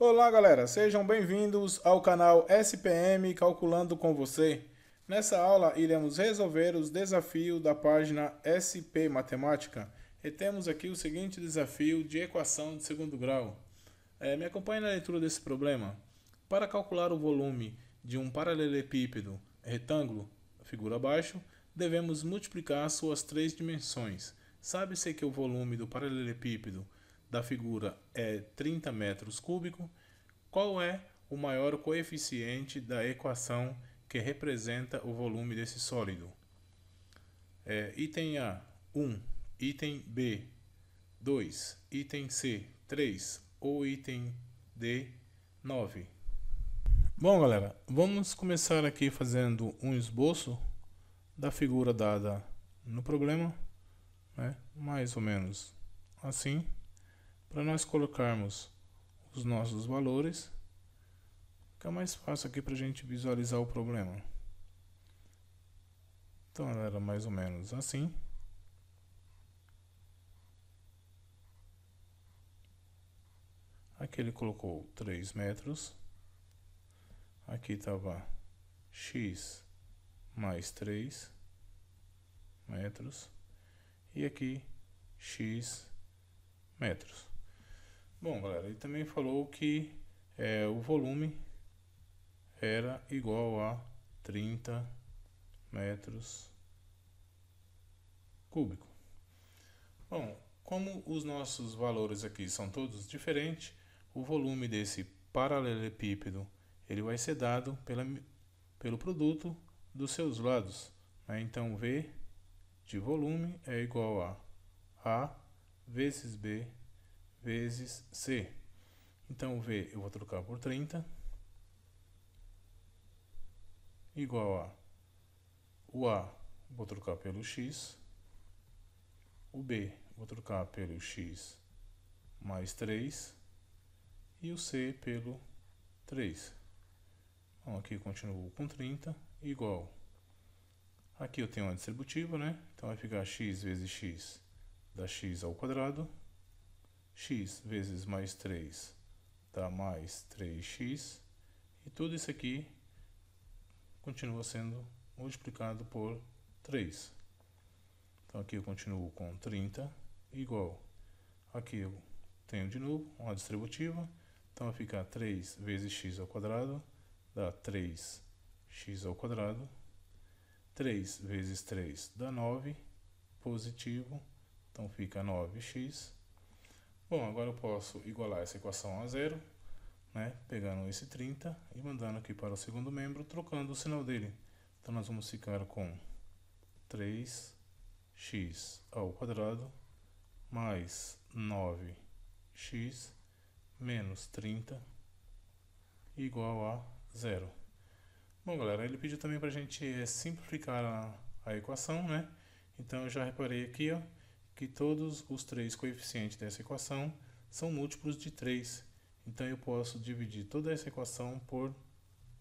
Olá galera, sejam bem-vindos ao canal SPM Calculando com você. Nessa aula iremos resolver os desafios da página SP Matemática e temos aqui o seguinte desafio de equação de segundo grau. É, me acompanhe na leitura desse problema. Para calcular o volume de um paralelepípedo retângulo, figura abaixo, devemos multiplicar suas três dimensões. Sabe-se que o volume do paralelepípedo da figura é 30 metros cúbicos, qual é o maior coeficiente da equação que representa o volume desse sólido? É, item A, 1, item B, 2, item C, 3 ou item D, 9. Bom, galera, vamos começar aqui fazendo um esboço da figura dada no problema, né? mais ou menos assim. Para nós colocarmos os nossos valores, fica mais fácil aqui para a gente visualizar o problema. Então ela era mais ou menos assim. Aqui ele colocou 3 metros. Aqui estava x mais 3 metros. E aqui x metros. Bom, galera, ele também falou que é, o volume era igual a 30 metros cúbico. Bom, como os nossos valores aqui são todos diferentes, o volume desse paralelepípedo ele vai ser dado pela, pelo produto dos seus lados. Né? Então, V de volume é igual a A vezes B vezes C. Então, V eu vou trocar por 30, igual a o A vou trocar pelo X, o B vou trocar pelo X mais 3 e o C pelo 3. Então, aqui eu continuo com 30, igual. Aqui eu tenho uma distributiva, né? Então vai ficar x vezes x dá x ao quadrado x vezes mais 3 dá mais 3x. E tudo isso aqui continua sendo multiplicado por 3. Então aqui eu continuo com 30 igual. Aqui eu tenho de novo uma distributiva. Então vai ficar 3 vezes x ao quadrado dá 3x ao quadrado. 3 vezes 3 dá 9, positivo, então fica 9x. Bom, agora eu posso igualar essa equação a zero, né? pegando esse 30 e mandando aqui para o segundo membro, trocando o sinal dele. Então nós vamos ficar com 3x ao quadrado mais 9x menos 30 igual a zero. Bom, galera, ele pediu também para a gente eh, simplificar a, a equação, né? Então eu já reparei aqui, ó que todos os três coeficientes dessa equação são múltiplos de 3. Então eu posso dividir toda essa equação por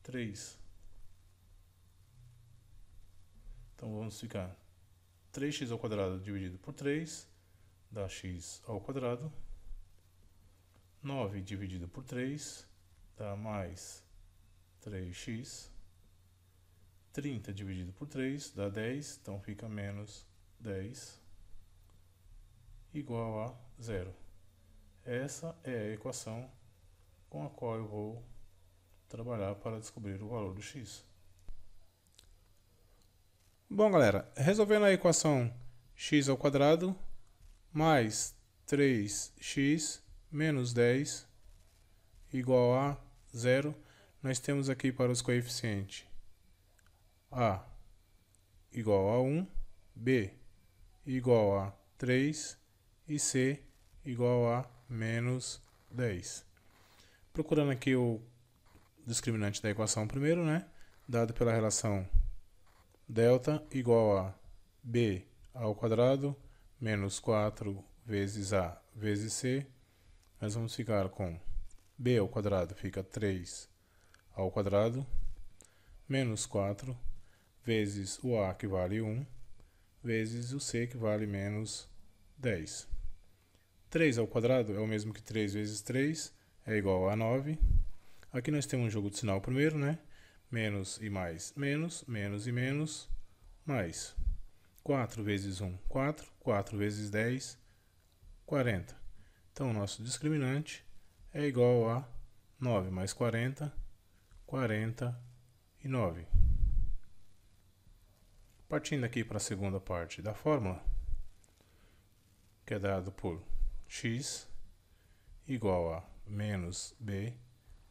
3. Então vamos ficar 3x ao dividido por 3 dá x ao quadrado. 9 dividido por 3 dá mais 3x. 30 dividido por 3 dá 10, então fica menos 10 igual a zero. Essa é a equação com a qual eu vou trabalhar para descobrir o valor do x. Bom, galera, resolvendo a equação x ao quadrado mais 3x menos 10 igual a zero, nós temos aqui para os coeficientes a igual a 1, b igual a 3 e C igual a menos 10. Procurando aqui o discriminante da equação primeiro, né? Dado pela relação delta igual a b ao quadrado menos 4 vezes a vezes c. Nós vamos ficar com b ao quadrado fica 3 ao quadrado menos 4 vezes o a que vale 1 vezes o c que vale menos 10. 3 ao quadrado é o mesmo que 3 vezes 3, é igual a 9. Aqui nós temos um jogo de sinal primeiro, né? Menos e mais, menos, menos e menos, mais. 4 vezes 1, 4. 4 vezes 10, 40. Então, o nosso discriminante é igual a 9 mais 40, 49. Partindo aqui para a segunda parte da fórmula, que é dado por x igual a menos b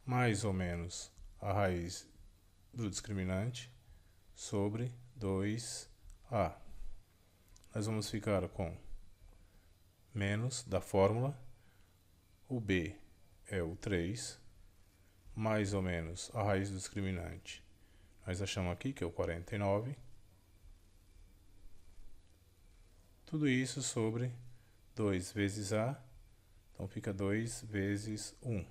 mais ou menos a raiz do discriminante sobre 2a. Nós vamos ficar com menos da fórmula, o b é o 3, mais ou menos a raiz do discriminante. Nós achamos aqui que é o 49. Tudo isso sobre 2 vezes A, então fica 2 vezes 1.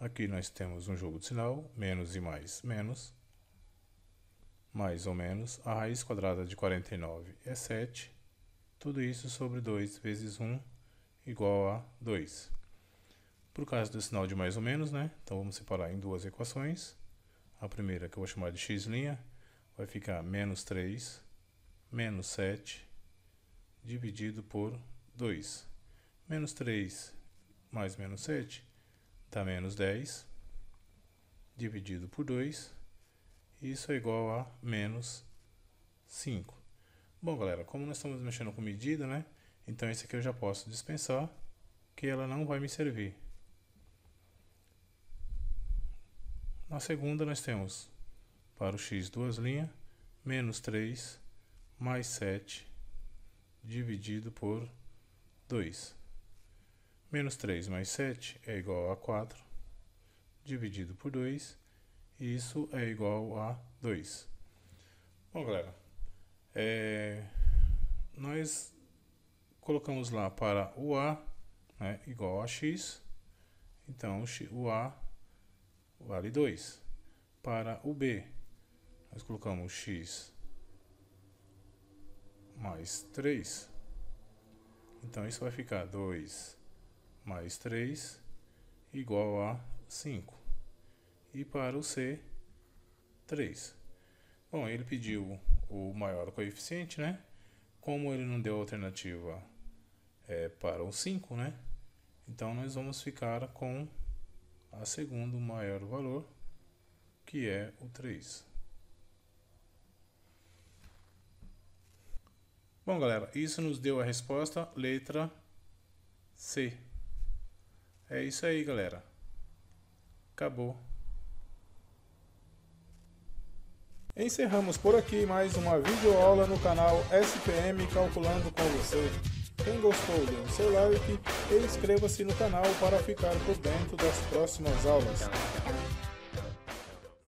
Aqui nós temos um jogo de sinal, menos e mais, menos, mais ou menos, a raiz quadrada de 49 é 7, tudo isso sobre 2 vezes 1 igual a 2. Por causa do sinal de mais ou menos, né? Então vamos separar em duas equações. A primeira que eu vou chamar de x' vai ficar menos 3, menos 7, dividido por 2. Menos 3 mais menos 7 dá menos 10, dividido por 2. Isso é igual a menos 5. Bom, galera, como nós estamos mexendo com medida, né? Então, esse aqui eu já posso dispensar, que ela não vai me servir. Na segunda, nós temos para o x duas linhas, menos 3 mais 7 dividido por 2. Menos 3 mais 7 é igual a 4, dividido por 2, e isso é igual a 2. Bom, galera, é, nós colocamos lá para o A né, igual a x, então o A vale 2. Para o B, nós colocamos x mais 3. Então isso vai ficar 2 mais 3 igual a 5. E para o C, 3. Bom, ele pediu o maior coeficiente, né? Como ele não deu alternativa é, para o 5, né? Então nós vamos ficar com a segundo maior valor, que é o 3. Bom, galera, isso nos deu a resposta letra C. É isso aí, galera. Acabou. Encerramos por aqui mais uma videoaula no canal SPM Calculando com você. Quem gostou, dê um seu like e inscreva-se no canal para ficar por dentro das próximas aulas.